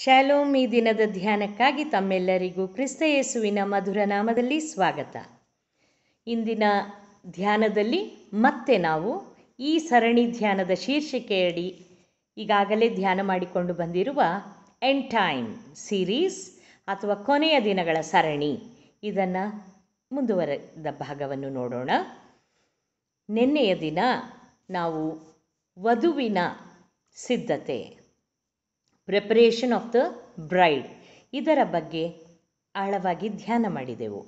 Shalom ಈ ದಿನದ ಧ್ಯಾನಕ್ಕಾಗಿ ತಮ್ಮೆಲ್ಲರಿಗೂ ಕ್ರಿಸ್ತ ಯೇಸುವಿನ ಮಧುರ ನಾಮದಲ್ಲಿ ಸ್ವಾಗತ ಇಂದಿನ ಧ್ಯಾನದಲ್ಲಿ ಮತ್ತೆ ನಾವು ಈ ಸರಣಿ ಧ್ಯಾನದ ಶೀರ್ಷಿಕೆಯಡಿ ಈಗಾಗಲೇ ಧ್ಯಾನ ಮಾಡಿಕೊಂಡು ಬಂದಿರುವ ಎನ್ ಟೈಮ್ ಸೀರೀಸ್ ಅಥವಾ ಕೊನೆಯ ದಿನಗಳ ಸರಣಿ ಇದನ್ನು ಮುಂದುವರೆದ ಭಾಗವನ್ನು ನೋಡೋಣ ನಿನ್ನೆಯ ದಿನ ನಾವು ವಧುವಿನ ಸಿದ್ಧತೆ ಪ್ರಿಪರೇಷನ್ ಆಫ್ ದ ಬ್ರೈಡ್ ಇದರ ಬಗ್ಗೆ ಆಳವಾಗಿ ಧ್ಯಾನ ಮಾಡಿದೆವು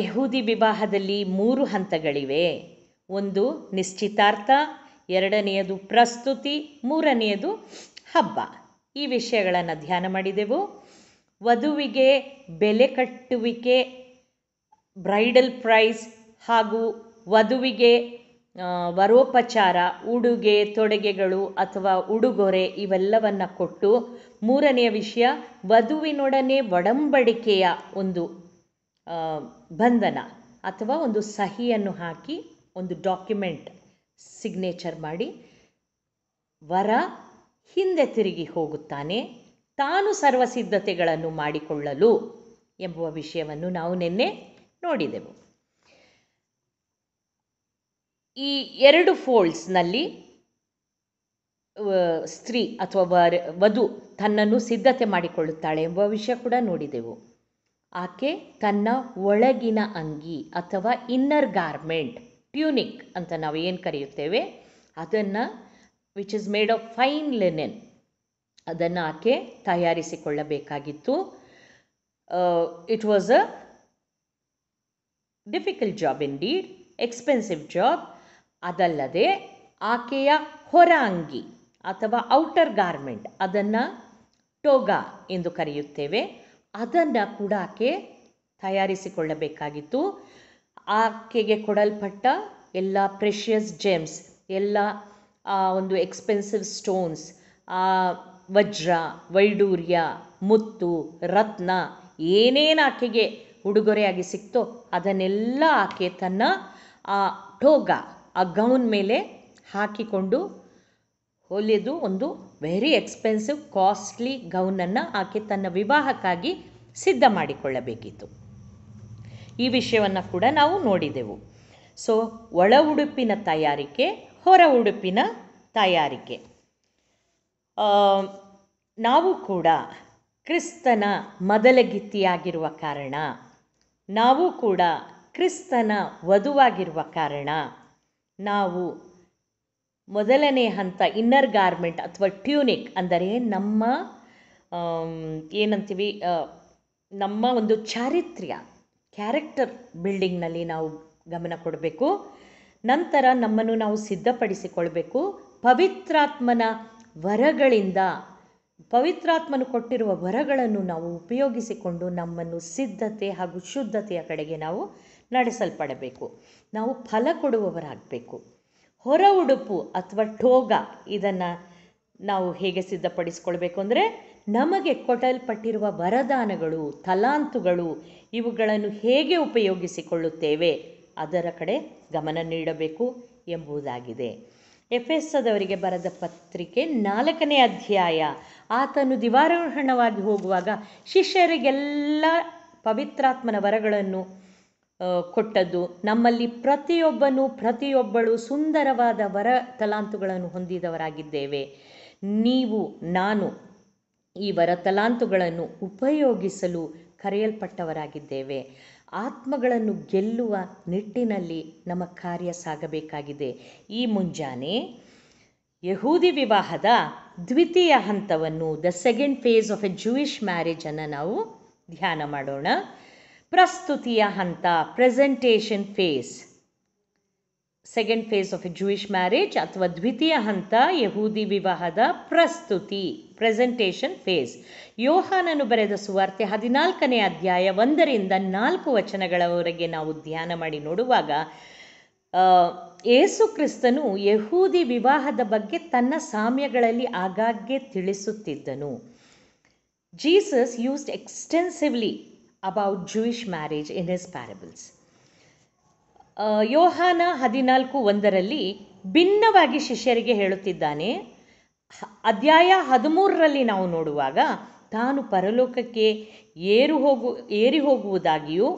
ಯಹೂದಿ ವಿವಾಹದಲ್ಲಿ ಮೂರು ಹಂತಗಳಿವೆ ಒಂದು ನಿಶ್ಚಿತಾರ್ಥ ಎರಡನೆಯದು ಪ್ರಸ್ತುತಿ ಮೂರನೆಯದು ಹಬ್ಬ ಈ ವಿಷಯಗಳನ್ನು ಧ್ಯಾನ ಮಾಡಿದೆವು ವಧುವಿಗೆ ಬೆಲೆ ಕಟ್ಟುವಿಕೆ ಬ್ರೈಡಲ್ ಪ್ರೈಸ್ ಹಾಗೂ ವಧುವಿಗೆ ವರೋಪಚಾರ ಉಡುಗೆ ತೊಡುಗೆಗಳು ಅಥವಾ ಉಡುಗೊರೆ ಇವೆಲ್ಲವನ್ನು ಕೊಟ್ಟು ಮೂರನೆಯ ವಿಷಯ ವಧುವಿನೊಡನೆ ಒಡಂಬಡಿಕೆಯ ಒಂದು ಬಂಧನ ಅಥವಾ ಒಂದು ಸಹಿಯನ್ನು ಹಾಕಿ ಒಂದು ಡಾಕ್ಯುಮೆಂಟ್ ಸಿಗ್ನೇಚರ್ ಮಾಡಿ ವರ ಹಿಂದೆ ತಿರುಗಿ ಹೋಗುತ್ತಾನೆ ತಾನು ಸರ್ವಸಿದ್ಧತೆಗಳನ್ನು ಮಾಡಿಕೊಳ್ಳಲು ಎಂಬುವ ವಿಷಯವನ್ನು ನಾವು ನಿನ್ನೆ ನೋಡಿದೆವು ಈ ಎರಡು ಫೋಲ್ಡ್ಸ್ನಲ್ಲಿ ಸ್ತ್ರೀ ಅಥವಾ ವರ್ ವಧು ತನ್ನನ್ನು ಸಿದ್ಧತೆ ಮಾಡಿಕೊಳ್ಳುತ್ತಾಳೆ ಎಂಬ ವಿಷಯ ಕೂಡ ನೋಡಿದೆವು ಆಕೆ ತನ್ನ ಒಳಗಿನ ಅಂಗಿ ಅಥವಾ ಇನ್ನರ್ ಗಾರ್ಮೆಂಟ್ ಟ್ಯೂನಿಕ್ ಅಂತ ನಾವು ಏನು ಕರೆಯುತ್ತೇವೆ ಅದನ್ನು which is made of fine linen ಅದನ್ನು ಆಕೆ ತಯಾರಿಸಿಕೊಳ್ಳಬೇಕಾಗಿತ್ತು it was a difficult job indeed expensive job ಅದಲ್ಲದೆ ಆಕೆಯ ಹೊರ ಅಂಗಿ ಅಥವಾ ಔಟರ್ ಗಾರ್ಮೆಂಟ್ ಅದನ್ನು ಟೋಗ ಎಂದು ಕರೆಯುತ್ತೇವೆ ಅದನ್ನು ಕೂಡ ಆಕೆ ತಯಾರಿಸಿಕೊಳ್ಳಬೇಕಾಗಿತ್ತು ಆಕೆಗೆ ಕೊಡಲ್ಪಟ್ಟ ಎಲ್ಲ ಪ್ರೆಷಿಯಸ್ ಜೆಮ್ಸ್ ಎಲ್ಲ ಒಂದು ಎಕ್ಸ್ಪೆನ್ಸಿವ್ ಸ್ಟೋನ್ಸ್ ವಜ್ರ ವೈಡೂರ್ಯ ಮುತ್ತು ರತ್ನ ಏನೇನು ಆಕೆಗೆ ಉಡುಗೊರೆಯಾಗಿ ಸಿಕ್ತೋ ಅದನ್ನೆಲ್ಲ ಆಕೆ ತನ್ನ ಆ ಟೋಗ ಆ ಗೌನ್ ಮೇಲೆ ಹಾಕಿಕೊಂಡು ಹೊಲಿದು ಒಂದು ವೆರಿ ಎಕ್ಸ್ಪೆನ್ಸಿವ್ ಕಾಸ್ಟ್ಲಿ ಗೌನನ್ನು ಆಕೆ ತನ್ನ ವಿವಾಹಕ್ಕಾಗಿ ಸಿದ್ಧ ಮಾಡಿಕೊಳ್ಳಬೇಕಿತ್ತು ಈ ವಿಷಯವನ್ನು ಕೂಡ ನಾವು ನೋಡಿದೆವು ಸೊ ಒಳ ಉಡುಪಿನ ತಯಾರಿಕೆ ಹೊರ ಉಡುಪಿನ ತಯಾರಿಕೆ ನಾವು ಕೂಡ ಕ್ರಿಸ್ತನ ಮೊದಲಗಿತ್ತಿಯಾಗಿರುವ ಕಾರಣ ನಾವು ಕೂಡ ಕ್ರಿಸ್ತನ ವಧುವಾಗಿರುವ ಕಾರಣ ನಾವು ಮೊದಲನೇ ಹಂತ ಇನ್ನರ್ ಗಾರ್ಮೆಂಟ್ ಅಥವಾ ಟ್ಯೂನಿಕ್ ಅಂದರೆ ನಮ್ಮ ಏನಂತೀವಿ ನಮ್ಮ ಒಂದು ಚಾರಿತ್ರ್ಯ ಕ್ಯಾರೆಕ್ಟರ್ ಬಿಲ್ಡಿಂಗ್ನಲ್ಲಿ ನಾವು ಗಮನ ಕೊಡಬೇಕು ನಂತರ ನಮ್ಮನ್ನು ನಾವು ಸಿದ್ಧಪಡಿಸಿಕೊಳ್ಬೇಕು ಪವಿತ್ರಾತ್ಮನ ವರಗಳಿಂದ ಪವಿತ್ರಾತ್ಮನು ಕೊಟ್ಟಿರುವ ವರಗಳನ್ನು ನಾವು ಉಪಯೋಗಿಸಿಕೊಂಡು ನಮ್ಮನ್ನು ಸಿದ್ಧತೆ ಹಾಗೂ ಶುದ್ಧತೆಯ ಕಡೆಗೆ ನಾವು ನಡೆಸಲ್ಪಡಬೇಕು ನಾವು ಫಲ ಕೊಡುವವರಾಗಬೇಕು ಹೊರ ಉಡುಪು ಅಥವಾ ಠೋಗ ಇದನ್ನು ನಾವು ಹೇಗೆ ಸಿದ್ಧಪಡಿಸ್ಕೊಳ್ಬೇಕು ಅಂದರೆ ನಮಗೆ ಕೊಟ್ಟಲ್ಪಟ್ಟಿರುವ ವರದಾನಗಳು ತಲಾಂತುಗಳು ಇವುಗಳನ್ನು ಹೇಗೆ ಉಪಯೋಗಿಸಿಕೊಳ್ಳುತ್ತೇವೆ ಅದರ ಕಡೆ ಗಮನ ನೀಡಬೇಕು ಎಂಬುದಾಗಿದೆ ಎಫ್ ಎಸ್ಸದವರಿಗೆ ಬರೆದ ಪತ್ರಿಕೆ ನಾಲ್ಕನೇ ಅಧ್ಯಾಯ ಆತನು ದಿವಾರೋಹಣವಾಗಿ ಹೋಗುವಾಗ ಶಿಷ್ಯರಿಗೆಲ್ಲ ಪವಿತ್ರಾತ್ಮನ ವರಗಳನ್ನು ಕೊಟ್ಟದ್ದು ನಮ್ಮಲ್ಲಿ ಪ್ರತಿಯೊಬ್ಬನು ಪ್ರತಿಯೊಬ್ಬಳು ಸುಂದರವಾದ ವರ ತಲಾಂತುಗಳನ್ನು ಹೊಂದಿದವರಾಗಿದ್ದೇವೆ ನೀವು ನಾನು ಈ ವರ ತಲಾಂತುಗಳನ್ನು ಉಪಯೋಗಿಸಲು ಕರೆಯಲ್ಪಟ್ಟವರಾಗಿದ್ದೇವೆ ಆತ್ಮಗಳನ್ನು ಗೆಲ್ಲುವ ನಿಟ್ಟಿನಲ್ಲಿ ನಮ್ಮ ಕಾರ್ಯ ಸಾಗಬೇಕಾಗಿದೆ ಈ ಮುಂಜಾನೆ ಯಹೂದಿ ವಿವಾಹದ ದ್ವಿತೀಯ ಹಂತವನ್ನು the second phase of a Jewish ಮ್ಯಾರೇಜನ್ನು ನಾವು ಧ್ಯಾನ ಮಾಡೋಣ ಪ್ರಸ್ತುತಿಯ ಹಂತ presentation phase second phase of a Jewish marriage ಅಥವಾ ದ್ವಿತೀಯ ಹಂತ ಯಹೂದಿ ವಿವಾಹದ ಪ್ರಸ್ತುತಿ ಪ್ರೆಸೆಂಟೇಷನ್ ಫೇಸ್ ಯೋಹಾನನು ಬರೆದ ಸುವಾರ್ತೆ ಹದಿನಾಲ್ಕನೇ ಅಧ್ಯಾಯ ಒಂದರಿಂದ ನಾಲ್ಕು ವಚನಗಳವರೆಗೆ ನಾವು ಧ್ಯಾನ ಮಾಡಿ ನೋಡುವಾಗ ಏಸು ಕ್ರಿಸ್ತನು ಯಹೂದಿ ವಿವಾಹದ ಬಗ್ಗೆ ತನ್ನ ಸಾಮ್ಯಗಳಲ್ಲಿ ಆಗಾಗ್ಗೆ ತಿಳಿಸುತ್ತಿದ್ದನು Jesus used extensively about Jewish marriage in his parables ಯೋಹಾನ ಹದಿನಾಲ್ಕು ಒಂದರಲ್ಲಿ ಭಿನ್ನವಾಗಿ ಶಿಷ್ಯರಿಗೆ ಹೇಳುತ್ತಿದ್ದಾನೆ ಅಧ್ಯಾಯ ಹದಿಮೂರರಲ್ಲಿ ನಾವು ನೋಡುವಾಗ ತಾನು ಪರಲೋಕಕ್ಕೆ ಏರು ಹೋಗು ಏರಿ ಹೋಗುವುದಾಗಿಯೂ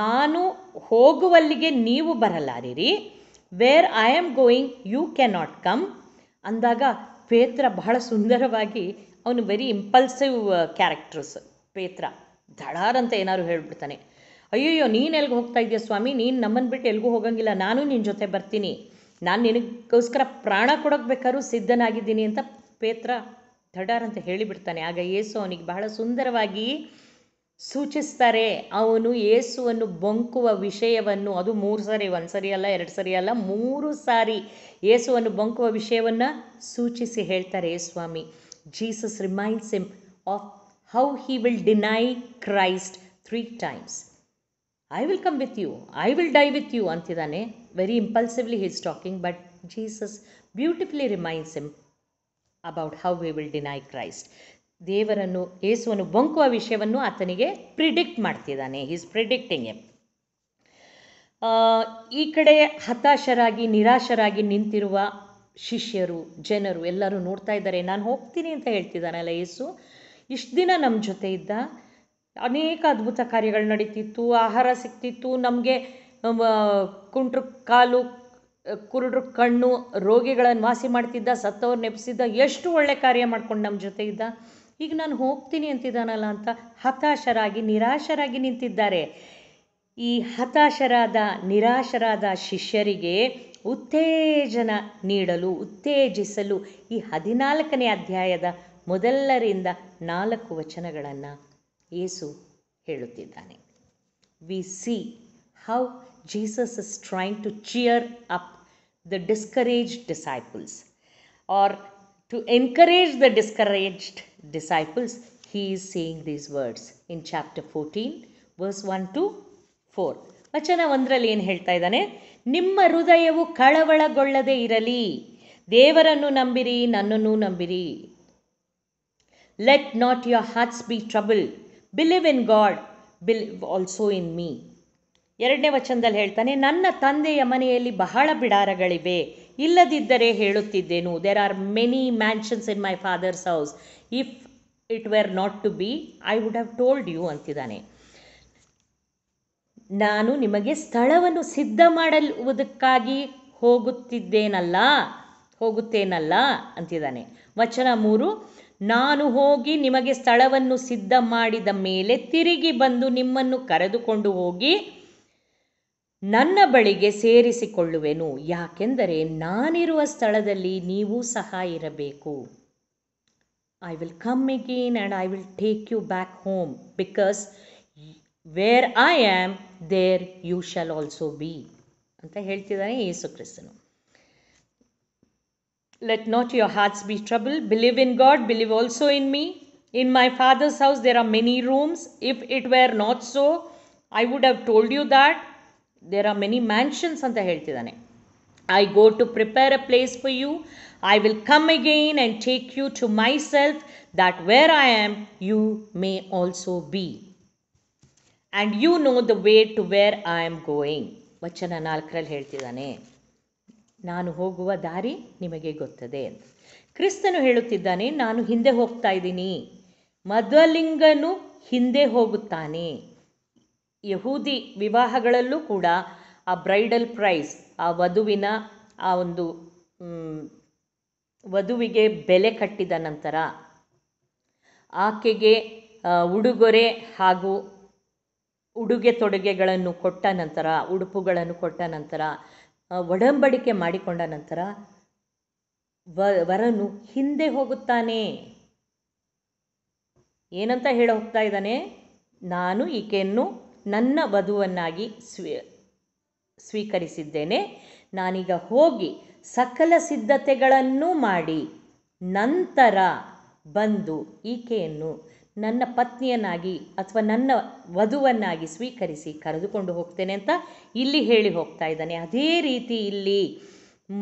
ನಾನು ಹೋಗುವಲ್ಲಿಗೆ ನೀವು ಬರಲಾರಿರಿ where I am going you can not come ಅಂದಾಗ ಪೇತ್ರ ಬಹಳ ಸುಂದರವಾಗಿ ಅವನು ವೆರಿ ಇಂಪಲ್ಸಿವ್ ಕ್ಯಾರೆಕ್ಟರ್ಸ್ ಪೇತ್ರ ಅಂತ ಏನಾದ್ರು ಹೇಳ್ಬಿಡ್ತಾನೆ ಅಯ್ಯಯ್ಯೋ ನೀನು ಎಲ್ಗೆ ಹೋಗ್ತಾ ಇದೆಯಾ ಸ್ವಾಮಿ ನೀನು ನಮ್ಮನ್ನು ಬಿಟ್ಟು ಎಲ್ಗೂ ಹೋಗಂಗಿಲ್ಲ ನಾನು ನಿನ್ನ ಜೊತೆ ಬರ್ತೀನಿ ನಾನು ನಿನಗೋಸ್ಕರ ಪ್ರಾಣ ಕೊಡೋಕ್ಕೆ ಬೇಕಾದ್ರೂ ಸಿದ್ಧನಾಗಿದ್ದೀನಿ ಅಂತ ಪೇತ್ರ ಅಂತ ಹೇಳಿಬಿಡ್ತಾನೆ ಆಗ ಏಸು ಅವನಿಗೆ ಬಹಳ ಸುಂದರವಾಗಿ ಸೂಚಿಸ್ತಾರೆ ಅವನು ಏಸುವನ್ನು ಬೊಂಕುವ ವಿಷಯವನ್ನು ಅದು ಮೂರು ಸಾರಿ ಒಂದು ಸರಿ ಅಲ್ಲ ಎರಡು ಸರಿ ಅಲ್ಲ ಮೂರು ಸಾರಿ ಏಸುವನ್ನು ಬೊಂಕುವ ವಿಷಯವನ್ನು ಸೂಚಿಸಿ ಹೇಳ್ತಾರೆ ಸ್ವಾಮಿ Jesus reminds him of how he will deny Christ three times I will come with you I will die with you ಅಂತಿದ್ದಾನೆ very impulsively he's talking but Jesus beautifully reminds em about how we will deny Christ ದೇವರನ್ನು ಏಸುವನ್ನು ಬೊಂಕುವ ವಿಷಯವನ್ನು ಆತನಿಗೆ predict ಮಾಡ್ತಿದ್ದಾನೆ is predicting M ಈ ಕಡೆ ಹತಾಶರಾಗಿ ನಿರಾಶರಾಗಿ ನಿಂತಿರುವ ಶಿಷ್ಯರು ಜನರು ಎಲ್ಲರೂ ನೋಡ್ತಾ ಇದ್ದಾರೆ ನಾನು ಹೋಗ್ತೀನಿ ಅಂತ ಹೇಳ್ತಿದ್ದಾನಲ್ಲ ಯೇಸು ಇಷ್ಟು ದಿನ ನಮ್ಮ ಜೊತೆ ಇದ್ದ ಅನೇಕ ಅದ್ಭುತ ಕಾರ್ಯಗಳು ನಡೀತಿತ್ತು ಆಹಾರ ಸಿಗ್ತಿತ್ತು ನಮಗೆ ಕುಂಟ್ರ ಕಾಲು ಕುರುಡ್ರ ಕಣ್ಣು ರೋಗಿಗಳನ್ನು ವಾಸಿ ಮಾಡ್ತಿದ್ದ ಸತ್ತವ್ರು ನೆಪಿಸಿದ್ದ ಎಷ್ಟು ಒಳ್ಳೆ ಕಾರ್ಯ ಮಾಡ್ಕೊಂಡು ನಮ್ಮ ಜೊತೆ ಇದ್ದ ಈಗ ನಾನು ಹೋಗ್ತೀನಿ ಅಂತಿದ್ದಾನಲ್ಲ ಅಂತ ಹತಾಶರಾಗಿ ನಿರಾಶರಾಗಿ ನಿಂತಿದ್ದಾರೆ ಈ ಹತಾಶರಾದ ನಿರಾಶರಾದ ಶಿಷ್ಯರಿಗೆ ಉತ್ತೇಜನ ನೀಡಲು ಉತ್ತೇಜಿಸಲು ಈ ಹದಿನಾಲ್ಕನೇ ಅಧ್ಯಾಯದ ಮೊದಲರಿಂದ ನಾಲ್ಕು ವಚನಗಳನ್ನು ಏಸು ಹೇಳುತ್ತಿದ್ದಾನೆ we see how Jesus is trying to cheer up the discouraged disciples or to encourage the discouraged disciples he is saying these words in chapter fourteen verse one two four ವಚನ ಒಂದರಲ್ಲಿ ಏನು ಹೇಳ್ತಾ ಇದ್ದಾನೆ ನಿಮ್ಮ ಹೃದಯವು ಕಳವಳಗೊಳ್ಳದೇ ಇರಲಿ ದೇವರನ್ನು ನಂಬಿರಿ ನನ್ನನ್ನು ನಂಬಿರಿ Let not your hearts be troubled. Believe in God Believe also in me ಎರಡನೇ ವಚನದಲ್ಲಿ ಹೇಳ್ತಾನೆ ನನ್ನ ತಂದೆಯ ಮನೆಯಲ್ಲಿ ಬಹಳ ಬಿಡಾರಗಳಿವೆ ಇಲ್ಲದಿದ್ದರೆ ಹೇಳುತ್ತಿದ್ದೇನು there are many mansions in my father's house if it were not to be I would have told you ಅಂತಿದ್ದಾನೆ ನಾನು ನಿಮಗೆ ಸ್ಥಳವನ್ನು ಸಿದ್ಧ ಮಾಡಲುವುದಕ್ಕಾಗಿ ಹೋಗುತ್ತಿದ್ದೇನಲ್ಲ ಹೋಗುತ್ತೇನಲ್ಲ ಅಂತಿದ್ದಾನೆ ವಚನ ಮೂರು ನಾನು ಹೋಗಿ ನಿಮಗೆ ಸ್ಥಳವನ್ನು ಸಿದ್ಧ ಮಾಡಿದ ಮೇಲೆ ತಿರುಗಿ ಬಂದು ನಿಮ್ಮನ್ನು ಕರೆದುಕೊಂಡು ಹೋಗಿ ನನ್ನ ಬಳಿಗೆ ಸೇರಿಸಿಕೊಳ್ಳುವೆನು ಯಾಕೆಂದರೆ ನಾನಿರುವ ಸ್ಥಳದಲ್ಲಿ ನೀವು ಸಹ ಇರಬೇಕು I will come again and I will take you back home because where I am there you shall also be ಅಂತ ಹೇಳ್ತಿದ್ದಾನೆ ಯೇಸು ಕ್ರಿಸ್ತನು Let not your hearts be troubled. Believe in God, believe also in me. In my father's house there are many rooms. If it were not so, I would have told you that there are many mansions ಅಂತ ಹೇಳ್ತಿದ್ದಾನೆ I go to prepare a place for you. I will come again and take you to myself, that where I am, you may also be. And you know the way to where I am going. ವಚನ ನಾಲ್ಕರಲ್ಲಿ ಹೇಳ್ತಿದ್ದಾನೆ ನಾನು ಹೋಗುವ ದಾರಿ ನಿಮಗೆ ಗೊತ್ತದೆ ಕ್ರಿಸ್ತನು ಹೇಳುತ್ತಿದ್ದಾನೆ ನಾನು ಹಿಂದೆ ಹೋಗ್ತಾ ಇದ್ದೀನಿ ಮಧ್ವಲಿಂಗನು ಹಿಂದೆ ಹೋಗುತ್ತಾನೆ ಯಹೂದಿ ವಿವಾಹಗಳಲ್ಲೂ ಕೂಡ ಆ ಬ್ರೈಡಲ್ ಪ್ರೈಸ್ ಆ ವಧುವಿನ ಆ ಒಂದು ವಧುವಿಗೆ ಬೆಲೆ ಕಟ್ಟಿದ ನಂತರ ಆಕೆಗೆ ಉಡುಗೊರೆ ಹಾಗೂ ಉಡುಗೆ ತೊಡುಗೆಗಳನ್ನು ಕೊಟ್ಟ ನಂತರ ಉಡುಪುಗಳನ್ನು ಕೊಟ್ಟ ನಂತರ ಒಡಂಬಡಿಕೆ ಮಾಡಿಕೊಂಡ ನಂತರ ವರನು ಹಿಂದೆ ಹೋಗುತ್ತಾನೆ ಏನಂತ ಹೇಳ ಹೋಗ್ತಾ ಇದ್ದಾನೆ ನಾನು ಈಕೆಯನ್ನು ನನ್ನ ವಧುವನ್ನಾಗಿ ಸ್ವೀ ಸ್ವೀಕರಿಸಿದ್ದೇನೆ ನಾನೀಗ ಹೋಗಿ ಸಕಲ ಸಿದ್ಧತೆಗಳನ್ನು ಮಾಡಿ ನಂತರ ಬಂದು ಈಕೆಯನ್ನು ನನ್ನ ಪತ್ನಿಯನ್ನಾಗಿ ಅಥವಾ ನನ್ನ ವಧುವನ್ನಾಗಿ ಸ್ವೀಕರಿಸಿ ಕರೆದುಕೊಂಡು ಹೋಗ್ತೇನೆ ಅಂತ ಇಲ್ಲಿ ಹೇಳಿ ಹೋಗ್ತಾ ಇದ್ದಾನೆ ಅದೇ ರೀತಿ ಇಲ್ಲಿ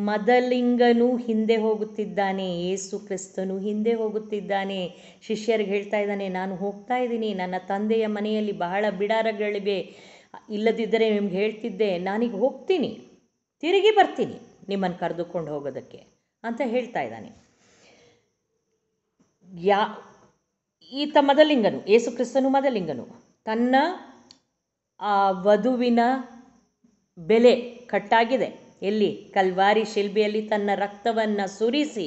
ಮದಲಿಂಗನೂ ಹಿಂದೆ ಹೋಗುತ್ತಿದ್ದಾನೆ ಏಸು ಕ್ರಿಸ್ತನು ಹಿಂದೆ ಹೋಗುತ್ತಿದ್ದಾನೆ ಶಿಷ್ಯರಿಗೆ ಹೇಳ್ತಾ ಇದ್ದಾನೆ ನಾನು ಹೋಗ್ತಾ ಇದ್ದೀನಿ ನನ್ನ ತಂದೆಯ ಮನೆಯಲ್ಲಿ ಬಹಳ ಬಿಡಾರಗಳಿವೆ ಇಲ್ಲದಿದ್ದರೆ ನಿಮ್ಗೆ ಹೇಳ್ತಿದ್ದೆ ನಾನೀಗ ಹೋಗ್ತೀನಿ ತಿರುಗಿ ಬರ್ತೀನಿ ನಿಮ್ಮನ್ನು ಕರೆದುಕೊಂಡು ಹೋಗೋದಕ್ಕೆ ಅಂತ ಹೇಳ್ತಾ ಇದ್ದಾನೆ ಯಾ ಈತ ಮದಲಿಂಗನು ಏಸು ಕ್ರಿಸ್ತನು ಮದಲಿಂಗನು ತನ್ನ ಆ ವಧುವಿನ ಬೆಲೆ ಕಟ್ಟಾಗಿದೆ ಎಲ್ಲಿ ಕಲ್ವಾರಿ ಶಿಲ್ಬೆಯಲ್ಲಿ ತನ್ನ ರಕ್ತವನ್ನು ಸುರಿಸಿ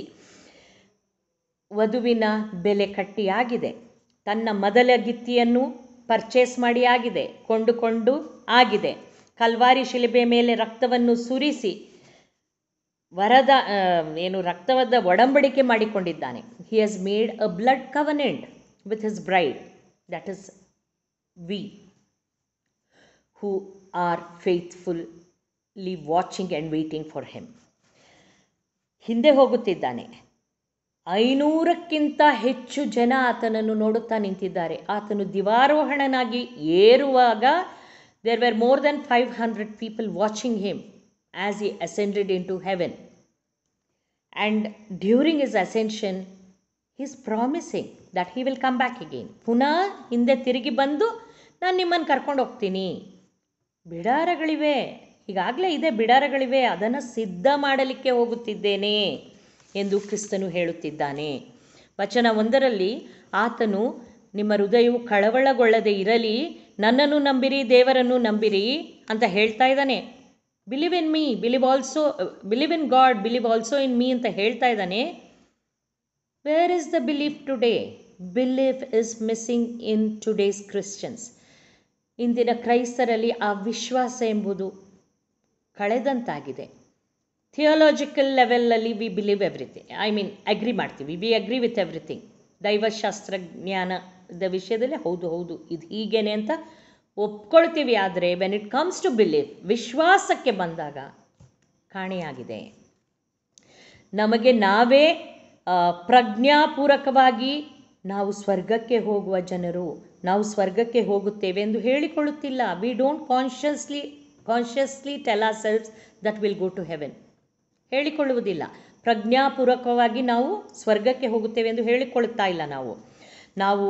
ವಧುವಿನ ಬೆಲೆ ಕಟ್ಟಿಯಾಗಿದೆ ತನ್ನ ಮೊದಲ ಗಿತ್ತಿಯನ್ನು ಪರ್ಚೇಸ್ ಮಾಡಿ ಆಗಿದೆ ಕೊಂಡುಕೊಂಡು ಆಗಿದೆ ಕಲ್ವಾರಿ ಶಿಲಿಬೆ ಮೇಲೆ ರಕ್ತವನ್ನು ಸುರಿಸಿ ವರದ ಏನು ರಕ್ತವದ ಒಡಂಬಡಿಕೆ ಮಾಡಿಕೊಂಡಿದ್ದಾನೆ he has made a blood covenant with his bride, that is, we who are faithfully watching and waiting for him ಹಿಂದೆ ಹೋಗುತ್ತಿದ್ದಾನೆ ಐನೂರಕ್ಕಿಂತ ಹೆಚ್ಚು ಜನ ಆತನನ್ನು ನೋಡುತ್ತಾ ನಿಂತಿದ್ದಾರೆ ಆತನು ದಿವಾರೋಹಣನಾಗಿ ಏರುವಾಗ there were more than five hundred people watching him as he ascended into heaven and during his ascension is promising that he will come back again ಪುನಃ ಹಿಂದೆ ತಿರುಗಿ ಬಂದು ನಾನು ನಿಮ್ಮನ್ನು ಕರ್ಕೊಂಡು ಹೋಗ್ತೀನಿ ಬಿಡಾರಗಳಿವೆ ಈಗಾಗಲೇ ಇದೆ ಬಿಡಾರಗಳಿವೆ ಅದನ್ನು ಸಿದ್ಧ ಮಾಡಲಿಕ್ಕೆ ಹೋಗುತ್ತಿದ್ದೇನೆ ಎಂದು ಕ್ರಿಸ್ತನು ಹೇಳುತ್ತಿದ್ದಾನೆ ವಚನ ಒಂದರಲ್ಲಿ ಆತನು ನಿಮ್ಮ ಹೃದಯವು ಕಳವಳಗೊಳ್ಳದೆ ಇರಲಿ ನನ್ನನ್ನು ನಂಬಿರಿ ದೇವರನ್ನು ನಂಬಿರಿ ಅಂತ ಹೇಳ್ತಾ ಇದ್ದಾನೆ believe in me believe also believe in God believe also in me ಅಂತ ಹೇಳ್ತಾ ಇದ್ದಾನೆ where is the belief today belief is missing in today's Christians ಇಂದಿನ ಕ್ರೈಸ್ತರಲ್ಲಿ ಆ ವಿಶ್ವಾಸ ಎಂಬುದು ಕಳೆದಂತಾಗಿದೆ ಥಿಯೋಲಾಜಿಕಲ್ ಲೆವೆಲ್ನಲ್ಲಿ we believe everything I mean agree ಮಾಡ್ತೀವಿ ವಿ ಅಗ್ರಿ ವಿತ್ ಎವ್ರಿಥಿಂಗ್ ದೈವಶಾಸ್ತ್ರಜ್ಞಾನದ ವಿಷಯದಲ್ಲಿ ಹೌದು ಹೌದು ಇದು ಹೀಗೇನೆ ಅಂತ ಒಪ್ಕೊಳ್ತೀವಿ ಆದರೆ when it comes to believe ವಿಶ್ವಾಸಕ್ಕೆ ಬಂದಾಗ ಕಾಣೆಯಾಗಿದೆ ನಮಗೆ ನಾವೇ ಪ್ರಜ್ಞಾಪೂರಕವಾಗಿ ನಾವು ಸ್ವರ್ಗಕ್ಕೆ ಹೋಗುವ ಜನರು ನಾವು ಸ್ವರ್ಗಕ್ಕೆ ಹೋಗುತ್ತೇವೆ ಎಂದು ಹೇಳಿಕೊಳ್ಳುತ್ತಿಲ್ಲ we don't consciously consciously tell ourselves that will go to heaven ಹೇಳಿಕೊಳ್ಳುವುದಿಲ್ಲ ಪ್ರಜ್ಞಾಪೂರ್ವಕವಾಗಿ ನಾವು ಸ್ವರ್ಗಕ್ಕೆ ಹೋಗುತ್ತೇವೆ ಎಂದು ಹೇಳಿಕೊಳ್ಳುತ್ತಾ ಇಲ್ಲ ನಾವು ನಾವು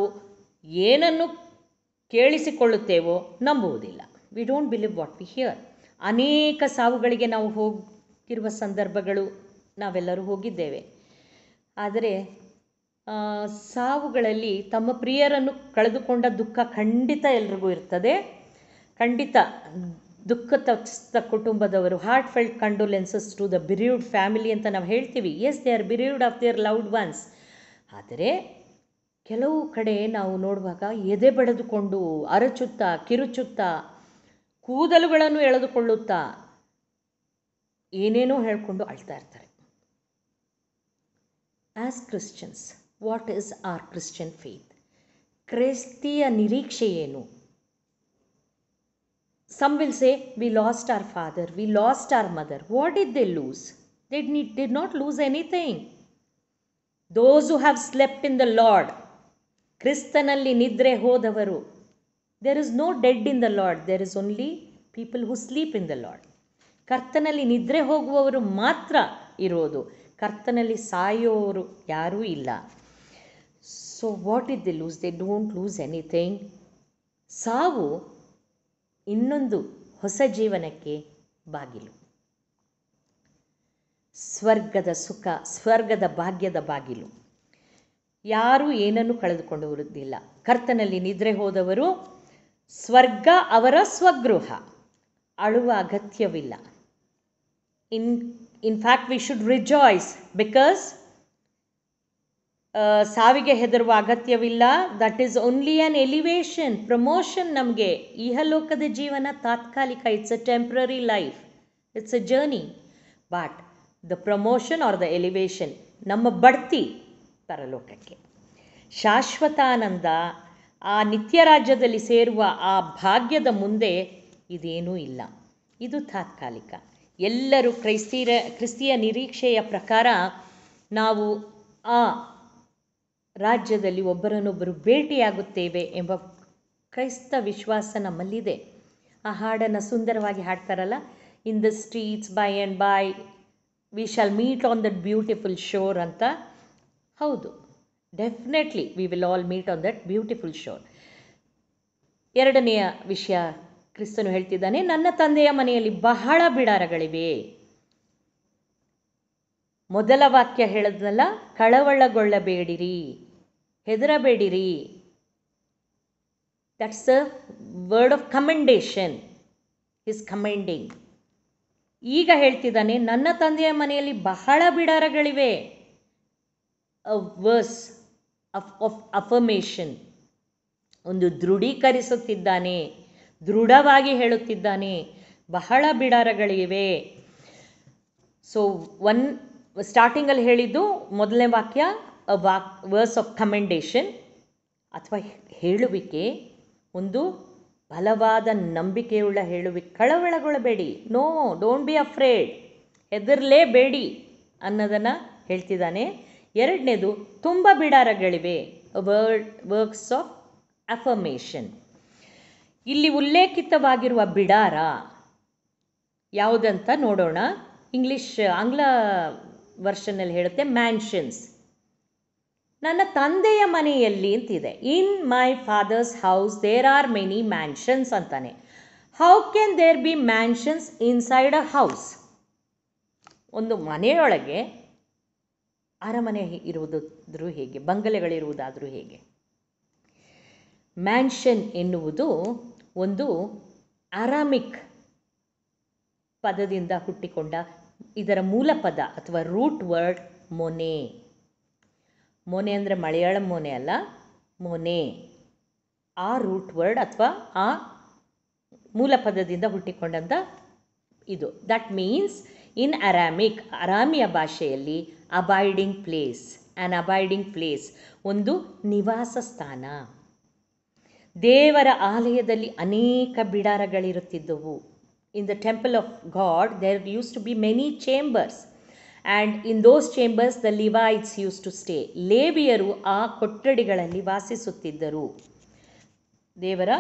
ಏನನ್ನು ಕೇಳಿಸಿಕೊಳ್ಳುತ್ತೇವೋ ನಂಬುವುದಿಲ್ಲ we don't believe what we hear ಅನೇಕ ಸಾವುಗಳಿಗೆ ನಾವು ಹೋಗಿರುವ ಸಂದರ್ಭಗಳು ನಾವೆಲ್ಲರೂ ಹೋಗಿದ್ದೇವೆ ಆದರೆ ಸಾವುಗಳಲ್ಲಿ ತಮ್ಮ ಪ್ರಿಯರನ್ನು ಕಳೆದುಕೊಂಡ ದುಃಖ ಖಂಡಿತ ಎಲ್ರಿಗೂ ಇರ್ತದೆ ಖಂಡಿತ ದುಃಖ ತಪ್ಪಿಸಿದ ಕುಟುಂಬದವರು heartfelt condolences to the bereaved family ಅಂತ ನಾವು ಹೇಳ್ತೀವಿ as they are bereaved of their loved ones ಆದರೆ ಕೆಲವು ಕಡೆ ನಾವು ನೋಡುವಾಗ ಎದೆ ಬಡಿದುಕೊಂಡು ಅರಚುತ್ತಾ ಕಿರುಚುತ್ತಾ ಕೂದಲುಗಳನ್ನು ಎಳೆದುಕೊಳ್ಳುತ್ತಾ ಏನೇನೋ ಹೇಳಿಕೊಂಡು ಅಳ್ತಾ ಇರ್ತಾರೆ as Christians what is our Christian faith ಕ್ರೈಸ್ತಿಯ ನಿರೀಕ್ಷೆ ಏನು some will say we lost our father we lost our mother what did they lose dead indeed did not lose anything those who have slept in the Lord ಕ್ರಿಸ್ತನಲ್ಲಿ ನಿದ್ರೆ ಹೋದವರು there is no dead in the Lord there is only people who sleep in the Lord ಕರ್ತನಲ್ಲಿ ನಿದ್ರೆ ಹೋಗುವವರು ಮಾತ್ರ ಇರೋದು ಕರ್ತನಲ್ಲಿ ಸಾಯುವವರು ಯಾರೂ ಇಲ್ಲ so what is the lose they don't lose anything ಸಾವು ಇನ್ನೊಂದು ಹೊಸ ಜೀವನಕ್ಕೆ ಬಾಗಿಲು ಸ್ವರ್ಗದ ಸುಖ ಸ್ವರ್ಗದ ಭಾಗ್ಯದ ಬಾಗಿಲು ಯಾರೂ ಏನನ್ನು ಕಳೆದುಕೊಂಡು ಬರುವುದಿಲ್ಲ ಕರ್ತನಲ್ಲಿ ನಿದ್ರೆ ಹೋದವರು ಸ್ವರ್ಗ ಅವರ ಸ್ವಗೃಹ ಅಳುವ ಅಗತ್ಯವಿಲ್ಲ in in fact we should rejoice because ಸಾವಿಗೆ ಹೆದರುವ ಅಗತ್ಯವಿಲ್ಲ that is only an elevation promotion ನಮಗೆ ಇಹಲೋಕದ ಜೀವನ ತಾತ್ಕಾಲಿಕ it's a temporary life it's a journey but the promotion or the elevation ನಮ್ಮ ಬಡ್ತಿ ಪರಲೋಕಕ್ಕೆ ಶಾಶ್ವತಾನಂದ ಆ ನಿತ್ಯ ರಾಜ್ಯದಲ್ಲಿ ಸೇರುವ ಆ ಭಾಗ್ಯದ ಮುಂದೆ ಇದೇನೂ ಇಲ್ಲ ಇದು ತಾತ್ಕಾಲಿಕ ಎಲ್ಲರೂ ಕ್ರೈಸ್ತೀರ ಕ್ರಿಸ್ತಿಯ ನಿರೀಕ್ಷೆಯ ಪ್ರಕಾರ ನಾವು ಆ ರಾಜ್ಯದಲ್ಲಿ ಒಬ್ಬರನ್ನೊಬ್ಬರು ಭೇಟಿಯಾಗುತ್ತೇವೆ ಎಂಬ ಕ್ರೈಸ್ತ ವಿಶ್ವಾಸ ನಮ್ಮಲ್ಲಿದೆ ಆ ಹಾಡನ್ನು ಸುಂದರವಾಗಿ ಹಾಡ್ತಾರಲ್ಲ in the streets by and by we shall meet on that beautiful shore ಅಂತ ಹೌದು definitely we will all meet on that beautiful shore ಎರಡನೆಯ ವಿಷಯ ಕ್ರಿಸ್ತನು ಹೇಳ್ತಿದ್ದಾನೆ ನನ್ನ ತಂದೆಯ ಮನೆಯಲ್ಲಿ ಬಹಳ ಬಿಡಾರಗಳಿವೆ ಮೊದಲ ವಾಕ್ಯ ಹೇಳದ್ನಲ್ಲ ಕಳವಳಗೊಳ್ಳಬೇಡಿರಿ ಹೆದರಬೇಡಿರಿ that's a word of commendation is commending ಈಗ ಹೇಳ್ತಿದ್ದಾನೆ ನನ್ನ ತಂದೆಯ ಮನೆಯಲ್ಲಿ ಬಹಳ ಬಿಡಾರಗಳಿವೆ a verse of of affirmation ಒಂದು ದೃಢೀಕರಿಸುತ್ತಿದ್ದಾನೆ ದೃಢವಾಗಿ ಹೇಳುತ್ತಿದ್ದಾನೆ ಬಹಳ ಬಿಡಾರಗಳಿವೆ ಸೊ ಒನ್ ಸ್ಟಾರ್ಟಿಂಗಲ್ಲಿ ಹೇಳಿದ್ದು ಮೊದಲನೇ ವಾಕ್ಯ ವಾಕ್ ವರ್ಡ್ಸ್ ಆಫ್ ಕಮೆಂಡೇಶನ್ ಅಥವಾ ಹೇಳುವಿಕೆ ಒಂದು ಬಲವಾದ ನಂಬಿಕೆಯುಳ್ಳ ಹೇಳುವಿಕೆ ಕಳವಳಗೊಳ್ಳಬೇಡಿ ನೋ ಡೋಂಟ್ ಬಿ ಅಫ್ರೇಡ್ ಹೆದರ್ಲೇಬೇಡಿ ಅನ್ನೋದನ್ನು ಹೇಳ್ತಿದ್ದಾನೆ ಎರಡನೇದು ತುಂಬ ಬಿಡಾರಗಳಿವೆ ವರ್ಡ್ ವರ್ಕ್ಸ್ ಆಫ್ ಅಫರ್ಮೇಷನ್ ಇಲ್ಲಿ ಉಲ್ಲೇಖಿತವಾಗಿರುವ ಬಿಡಾರ ಯಾವುದಂತ ನೋಡೋಣ ಇಂಗ್ಲಿಷ್ ಆಂಗ್ಲ ವರ್ಷನಲ್ಲಿ ಹೇಳುತ್ತೆ ಮ್ಯಾನ್ಷನ್ಸ್ ನನ್ನ ತಂದೆಯ ಮನೆಯಲ್ಲಿ ಅಂತಿದೆ in my father's house there are many mansions ಅಂತಾನೆ how can there be mansions inside a house ಒಂದು ಮನೆಯೊಳಗೆ ಅರಮನೆ ಇರುವುದಾದ್ರೂ ಹೇಗೆ ಬಂಗಲೆಗಳಿರುವುದಾದರೂ ಹೇಗೆ ಮ್ಯಾನ್ಷನ್ ಎನ್ನುವುದು ಒಂದು ಅರಾಮಿಕ್ ಪದದಿಂದ ಹುಟ್ಟಿಕೊಂಡ ಇದರ ಮೂಲ ಪದ ಅಥವಾ ರೂಟ್ ವರ್ಡ್ ಮೊನೆ ಮೊನೆ ಅಂದರೆ ಮಲಯಾಳಂ ಮೋನೆ ಅಲ್ಲ ಮೊನೆ ಆ ರೂಟ್ ವರ್ಡ್ ಅಥವಾ ಆ ಮೂಲ ಪದದಿಂದ ಹುಟ್ಟಿಕೊಂಡಂಥ ಇದು ದಟ್ ಮೀನ್ಸ್ ಇನ್ ಅರಾಮಿಕ್ ಅರಾಮಿಯ ಭಾಷೆಯಲ್ಲಿ abiding place an abiding place ಒಂದು ನಿವಾಸ ಸ್ಥಾನ ದೇವರ ಆಲಯದಲ್ಲಿ ಅನೇಕ ಬಿಡಾರಗಳಿರುತ್ತಿದ್ದವು in the temple of God there used to be many chambers and in those chambers the its used to stay ಲೇಬಿಯರು ಆ ಕೊಠಡಿಗಳಲ್ಲಿ ವಾಸಿಸುತ್ತಿದ್ದರು ದೇವರ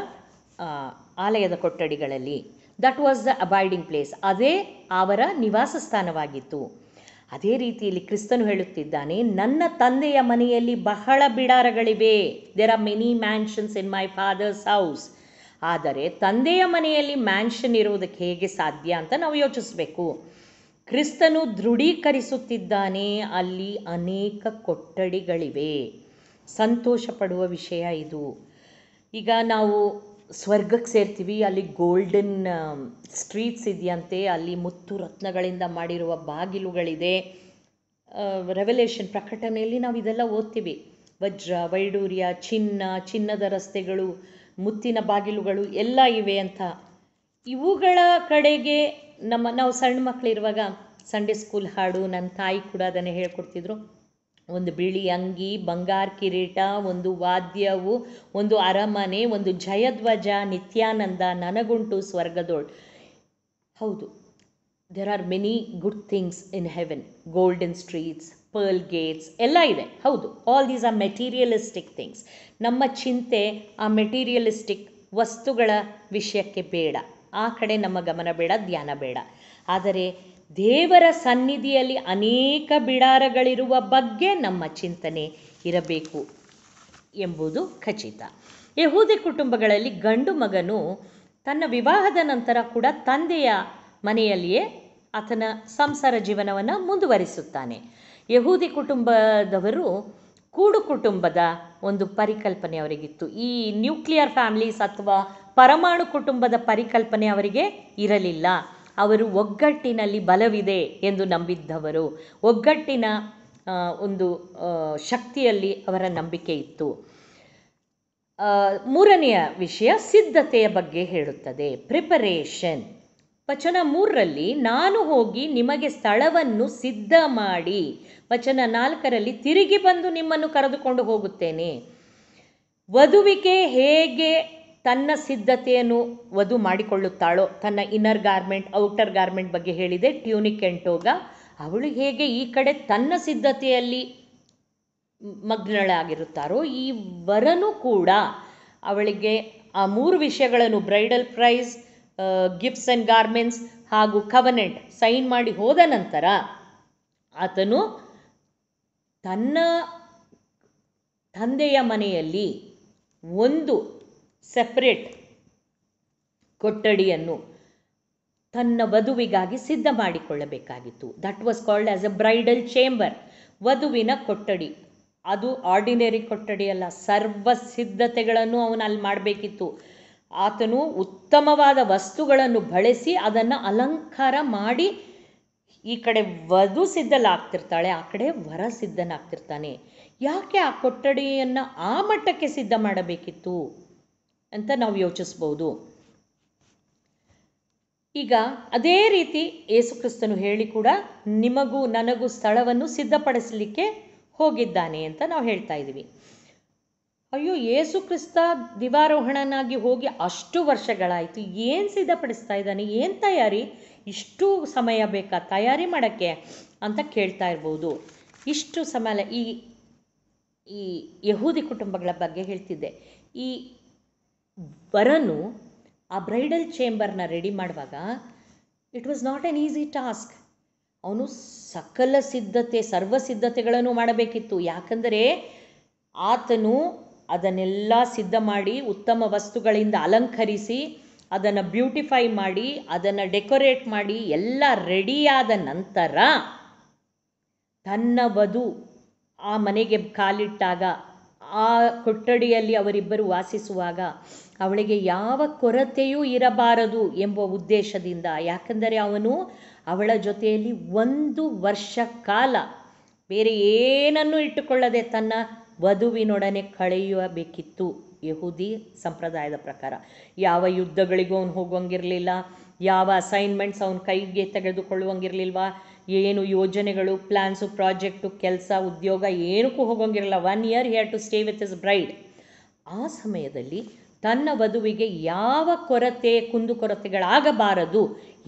ಆಲಯದ ಕೊಠಡಿಗಳಲ್ಲಿ that was the abiding place ಅದೇ ಅವರ ನಿವಾಸ ಸ್ಥಾನವಾಗಿತ್ತು ಅದೇ ರೀತಿಯಲ್ಲಿ ಕ್ರಿಸ್ತನು ಹೇಳುತ್ತಿದ್ದಾನೆ ನನ್ನ ತಂದೆಯ ಮನೆಯಲ್ಲಿ ಬಹಳ ಬಿಡಾರಗಳಿವೆ there are many mansions in my father's house ಆದರೆ ತಂದೆಯ ಮನೆಯಲ್ಲಿ ಮ್ಯಾನ್ಷನ್ ಇರುವುದಕ್ಕೆ ಹೇಗೆ ಸಾಧ್ಯ ಅಂತ ನಾವು ಯೋಚಿಸಬೇಕು ಕ್ರಿಸ್ತನು ದೃಢೀಕರಿಸುತ್ತಿದ್ದಾನೆ ಅಲ್ಲಿ ಅನೇಕ ಕೊಠಡಿಗಳಿವೆ ಸಂತೋಷ ಪಡುವ ವಿಷಯ ಇದು ಈಗ ನಾವು ಸ್ವರ್ಗಕ್ಕೆ ಸೇರ್ತೀವಿ ಅಲ್ಲಿ ಗೋಲ್ಡನ್ ಸ್ಟ್ರೀಟ್ಸ್ ಇದೆಯಂತೆ ಅಲ್ಲಿ ಮುತ್ತು ರತ್ನಗಳಿಂದ ಮಾಡಿರುವ ಬಾಗಿಲುಗಳಿದೆ ರೆವಲೇಷನ್ ಪ್ರಕಟಣೆಯಲ್ಲಿ ನಾವು ಇದೆಲ್ಲ ಓದ್ತೀವಿ ವಜ್ರ ವೈಡೂರ್ಯ ಚಿನ್ನ ಚಿನ್ನದ ರಸ್ತೆಗಳು ಮುತ್ತಿನ ಬಾಗಿಲುಗಳು ಎಲ್ಲ ಇವೆ ಅಂತ ಇವುಗಳ ಕಡೆಗೆ ನಮ್ಮ ನಾವು ಸಣ್ಣ ಮಕ್ಕಳಿರುವಾಗ ಸಂಡೇ ಸ್ಕೂಲ್ ಹಾಡು ನನ್ನ ತಾಯಿ ಕೂಡ ಅದನ್ನು ಹೇಳ್ಕೊಡ್ತಿದ್ರು ಒಂದು ಬಿಳಿ ಅಂಗಿ ಬಂಗಾರ ಕಿರೀಟ ಒಂದು ವಾದ್ಯವು ಒಂದು ಅರಮನೆ ಒಂದು ಜಯಧ್ವಜ ನಿತ್ಯಾನಂದ ನನಗುಂಟು ಸ್ವರ್ಗದೋಳ್ ಹೌದು there are many good things in heaven golden streets pearl gates ಎಲ್ಲ ಇದೆ ಹೌದು all these are materialistic things ನಮ್ಮ ಚಿಂತೆ ಆ ಮೆಟೀರಿಯಲಿಸ್ಟಿಕ್ ವಸ್ತುಗಳ ವಿಷಯಕ್ಕೆ ಬೇಡ ಆ ಕಡೆ ನಮ್ಮ ಗಮನ ಬೇಡ ಧ್ಯಾನ ಬೇಡ ಆದರೆ ದೇವರ ಸನ್ನಿಧಿಯಲ್ಲಿ ಅನೇಕ ಬಿಡಾರಗಳಿರುವ ಬಗ್ಗೆ ನಮ್ಮ ಚಿಂತನೆ ಇರಬೇಕು ಎಂಬುದು ಖಚಿತ ಯಹೂದಿ ಕುಟುಂಬಗಳಲ್ಲಿ ಗಂಡು ಮಗನು ತನ್ನ ವಿವಾಹದ ನಂತರ ಕೂಡ ತಂದೆಯ ಮನೆಯಲ್ಲಿಯೇ ಆತನ ಸಂಸಾರ ಜೀವನವನ್ನು ಮುಂದುವರಿಸುತ್ತಾನೆ ಯಹೂದಿ ಕುಟುಂಬದವರು ಕೂಡು ಕುಟುಂಬದ ಒಂದು ಪರಿಕಲ್ಪನೆ ಅವರಿಗಿತ್ತು ಈ ನ್ಯೂಕ್ಲಿಯರ್ ಫ್ಯಾಮಿಲೀಸ್ ಅಥವಾ ಪರಮಾಣು ಕುಟುಂಬದ ಪರಿಕಲ್ಪನೆ ಅವರಿಗೆ ಇರಲಿಲ್ಲ ಅವರು ಒಗ್ಗಟ್ಟಿನಲ್ಲಿ ಬಲವಿದೆ ಎಂದು ನಂಬಿದ್ದವರು ಒಗ್ಗಟ್ಟಿನ ಒಂದು ಶಕ್ತಿಯಲ್ಲಿ ಅವರ ನಂಬಿಕೆ ಇತ್ತು ಮೂರನೆಯ ವಿಷಯ ಸಿದ್ಧತೆಯ ಬಗ್ಗೆ ಹೇಳುತ್ತದೆ ಪ್ರಿಪರೇಷನ್ ವಚನ ಮೂರರಲ್ಲಿ ನಾನು ಹೋಗಿ ನಿಮಗೆ ಸ್ಥಳವನ್ನು ಸಿದ್ಧ ಮಾಡಿ ವಚನ ನಾಲ್ಕರಲ್ಲಿ ತಿರುಗಿ ಬಂದು ನಿಮ್ಮನ್ನು ಕರೆದುಕೊಂಡು ಹೋಗುತ್ತೇನೆ ವಧುವಿಕೆ ಹೇಗೆ ತನ್ನ ಸಿದ್ಧತೆಯನ್ನು ವಧು ಮಾಡಿಕೊಳ್ಳುತ್ತಾಳೋ ತನ್ನ ಇನ್ನರ್ ಗಾರ್ಮೆಂಟ್ ಔಟರ್ ಗಾರ್ಮೆಂಟ್ ಬಗ್ಗೆ ಹೇಳಿದೆ ಟ್ಯೂನಿಕ್ ಎಂಟೋಗ ಅವಳು ಹೇಗೆ ಈ ಕಡೆ ತನ್ನ ಸಿದ್ಧತೆಯಲ್ಲಿ ಮಗ್ನಳಾಗಿರುತ್ತಾರೋ ಈ ವರನು ಕೂಡ ಅವಳಿಗೆ ಆ ಮೂರು ವಿಷಯಗಳನ್ನು bridal price gifts and garments ಹಾಗೂ ಕವನೆಂಟ್ ಸೈನ್ ಮಾಡಿ ಹೋದ ನಂತರ ಆತನು ತನ್ನ ತಂದೆಯ ಮನೆಯಲ್ಲಿ ಒಂದು ಸೆಪ್ರೇಟ್ ಕೊಠಡಿಯನ್ನು ತನ್ನ ವಧುವಿಗಾಗಿ ಸಿದ್ಧ ಮಾಡಿಕೊಳ್ಳಬೇಕಾಗಿತ್ತು that was called as a bridal chamber ವಧುವಿನ ಕೊಠಡಿ ಅದು ಆರ್ಡಿನರಿ ಕೊಠಡಿಯಲ್ಲ ಸರ್ವ ಸಿದ್ಧತೆಗಳನ್ನು ಅವನು ಅಲ್ಲಿ ಮಾಡಬೇಕಿತ್ತು ಆತನು ಉತ್ತಮವಾದ ವಸ್ತುಗಳನ್ನು ಬಳಸಿ ಅದನ್ನು ಅಲಂಕಾರ ಮಾಡಿ ಈ ಕಡೆ ವಧು ಸಿದ್ಧಲಾಗ್ತಿರ್ತಾಳೆ ಆ ಕಡೆ ವರ ಸಿದ್ಧನಾಗ್ತಿರ್ತಾನೆ ಯಾಕೆ ಆ ಕೊಠಡಿಯನ್ನು ಆ ಮಟ್ಟಕ್ಕೆ ಸಿದ್ಧ ಮಾಡಬೇಕಿತ್ತು ಅಂತ ನಾವು ಯೋಚಿಸ್ಬೋದು ಈಗ ಅದೇ ರೀತಿ ಯೇಸುಕ್ರಿಸ್ತನು ಹೇಳಿ ಕೂಡ ನಿಮಗೂ ನನಗೂ ಸ್ಥಳವನ್ನು ಸಿದ್ಧಪಡಿಸಲಿಕ್ಕೆ ಹೋಗಿದ್ದಾನೆ ಅಂತ ನಾವು ಹೇಳ್ತಾ ಇದ್ದೀವಿ ಅಯ್ಯೋ ಏಸು ಕ್ರಿಸ್ತ ದಿವಾರೋಹಣನಾಗಿ ಹೋಗಿ ಅಷ್ಟು ವರ್ಷಗಳಾಯಿತು ಏನು ಸಿದ್ಧಪಡಿಸ್ತಾ ಇದ್ದಾನೆ ಏನು ತಯಾರಿ ಇಷ್ಟು ಸಮಯ ಬೇಕಾ ತಯಾರಿ ಮಾಡೋಕ್ಕೆ ಅಂತ ಕೇಳ್ತಾ ಇರ್ಬೋದು ಇಷ್ಟು ಸಮಯ ಈ ಈ ಯಹೂದಿ ಕುಟುಂಬಗಳ ಬಗ್ಗೆ ಹೇಳ್ತಿದ್ದೆ ಈ ವರನು ಆ ಬ್ರೈಡಲ್ ಚೇಂಬರ್ನ ರೆಡಿ ಮಾಡುವಾಗ it was not an easy task ಅವನು ಸಕಲ ಸಿದ್ಧತೆ ಸರ್ವ ಸಿದ್ಧತೆಗಳನ್ನು ಮಾಡಬೇಕಿತ್ತು ಯಾಕಂದರೆ ಆತನು ಅದನ್ನೆಲ್ಲ ಸಿದ್ಧ ಮಾಡಿ ಉತ್ತಮ ವಸ್ತುಗಳಿಂದ ಅಲಂಕರಿಸಿ ಅದನ್ನು ಬ್ಯೂಟಿಫೈ ಮಾಡಿ ಅದನ್ನು ಡೆಕೋರೇಟ್ ಮಾಡಿ ಎಲ್ಲ ರೆಡಿಯಾದ ನಂತರ ತನ್ನ ವಧು ಆ ಮನೆಗೆ ಕಾಲಿಟ್ಟಾಗ ಆ ಕೊಠಡಿಯಲ್ಲಿ ಅವರಿಬ್ಬರು ವಾಸಿಸುವಾಗ ಅವಳಿಗೆ ಯಾವ ಕೊರತೆಯೂ ಇರಬಾರದು ಎಂಬ ಉದ್ದೇಶದಿಂದ ಯಾಕಂದರೆ ಅವನು ಅವಳ ಜೊತೆಯಲ್ಲಿ ಒಂದು ವರ್ಷ ಕಾಲ ಬೇರೆ ಏನನ್ನೂ ಇಟ್ಟುಕೊಳ್ಳದೆ ತನ್ನ ವಧುವಿನೊಡನೆ ಕಳೆಯಬೇಕಿತ್ತು ಯಹೂದಿ ಸಂಪ್ರದಾಯದ ಪ್ರಕಾರ ಯಾವ ಯುದ್ಧಗಳಿಗೂ ಅವ್ನು ಹೋಗುವಂಗಿರಲಿಲ್ಲ ಯಾವ ಅಸೈನ್ಮೆಂಟ್ಸ್ ಅವನ ಕೈಗೆ ತೆಗೆದುಕೊಳ್ಳುವಂಗಿರಲಿಲ್ವ ಏನು ಯೋಜನೆಗಳು ಪ್ಲ್ಯಾನ್ಸು ಪ್ರಾಜೆಕ್ಟು ಕೆಲಸ ಉದ್ಯೋಗ ಏನಕ್ಕೂ ಹೋಗೋಂಗಿರಲಿಲ್ಲ one year here to stay with his bride ಆ ಸಮಯದಲ್ಲಿ ತನ್ನ ವಧುವಿಗೆ ಯಾವ ಕೊರತೆ ಕುಂದುಕೊರತೆಗಳಾಗಬಾರದು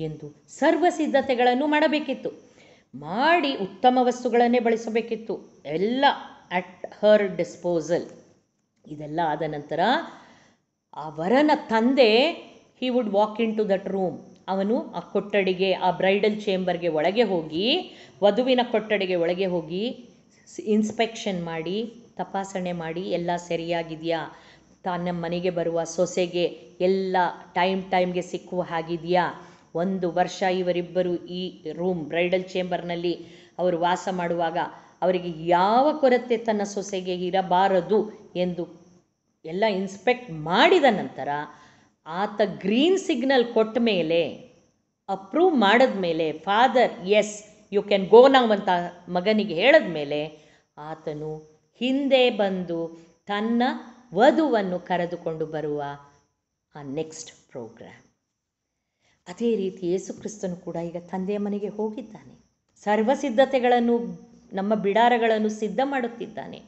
ಎಂದು ಸರ್ವ ಸಿದ್ಧತೆಗಳನ್ನು ಮಾಡಬೇಕಿತ್ತು ಮಾಡಿ ಉತ್ತಮ ವಸ್ತುಗಳನ್ನೇ ಬಳಸಬೇಕಿತ್ತು ಎಲ್ಲ ಅಟ್ ಹರ್ ಡಿಸ್ಪೋಸಲ್ ಇದೆಲ್ಲ ಆದ ನಂತರ ಆ ವರನ ತಂದೆ he would walk into that room ಅವನು ಆ ಕೊಠಡಿಗೆ ಆ ಬ್ರೈಡಲ್ ಚೇಂಬರ್ಗೆ ಒಳಗೆ ಹೋಗಿ ವಧುವಿನ ಕೊಠಡಿಗೆ ಒಳಗೆ ಹೋಗಿ ಇನ್ಸ್ಪೆಕ್ಷನ್ ಮಾಡಿ ತಪಾಸಣೆ ಮಾಡಿ ಎಲ್ಲ ಸರಿಯಾಗಿದೆಯಾ ತನ್ನ ಮನೆಗೆ ಬರುವ ಸೊಸೆಗೆ ಎಲ್ಲ ಟೈಮ್ ಟೈಮ್ಗೆ ಸಿಕ್ಕುವ ಹಾಗಿದೆಯಾ ಒಂದು ವರ್ಷ ಇವರಿಬ್ಬರು ಈ ರೂಮ್ ಬ್ರೈಡಲ್ ಚೇಂಬರ್ನಲ್ಲಿ ಅವರು ವಾಸ ಮಾಡುವಾಗ ಅವರಿಗೆ ಯಾವ ಕೊರತೆ ತನ್ನ ಸೊಸೆಗೆ ಇರಬಾರದು ಎಂದು ಎಲ್ಲ ಇನ್ಸ್ಪೆಕ್ಟ್ ಮಾಡಿದ ನಂತರ ಆತ ಗ್ರೀನ್ ಸಿಗ್ನಲ್ ಕೊಟ್ಟ ಮೇಲೆ ಅಪ್ರೂವ್ ಮಾಡಿದ ಮೇಲೆ father yes you can go now ಅಂತ ಮಗನಿಗೆ ಹೇಳಿದ ಮೇಲೆ ಆತನು ಹಿಂದೆ ಬಂದು ತನ್ನ ವಧುವನ್ನು ಕರೆದುಕೊಂಡು ಬರುವ ಆ ನೆಕ್ಸ್ಟ್ ಪ್ರೋಗ್ರಾಮ್ ಅದೇ ರೀತಿ ಯೇಸುಕ್ರಿಸ್ತನು ಕೂಡ ಈಗ ತಂದೆಯ ಮನೆಗೆ ಹೋಗಿದ್ದಾನೆ ಸರ್ವ ಸಿದ್ಧತೆಗಳನ್ನು ನಮ್ಮ ಬಿಡಾರಗಳನ್ನು ಸಿದ್ಧ ಮಾಡುತ್ತಿದ್ದಾನೆ